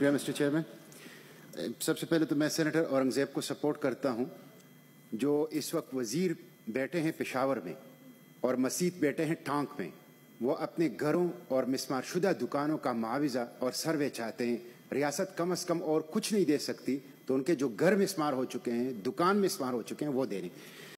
शुक्रिया mister chairman सबसे पहले तो मैं सेनेटर औरंगज़ेब को सपोर्ट करता हूं जो इस वक्त वज़ीर बैठे हैं पेशावर में और मसीद बैठे हैं टांक में वो अपने घरों और मिसमार शुदा दुकानों का मुआवजा और सर्वे चाहते हैं रियासत कम अज़ कम और कुछ नहीं दे सकती तो उनके जो घर मिसमार हो चुके हैं दुकान मिसमार हो चुके हैं वो दे रहे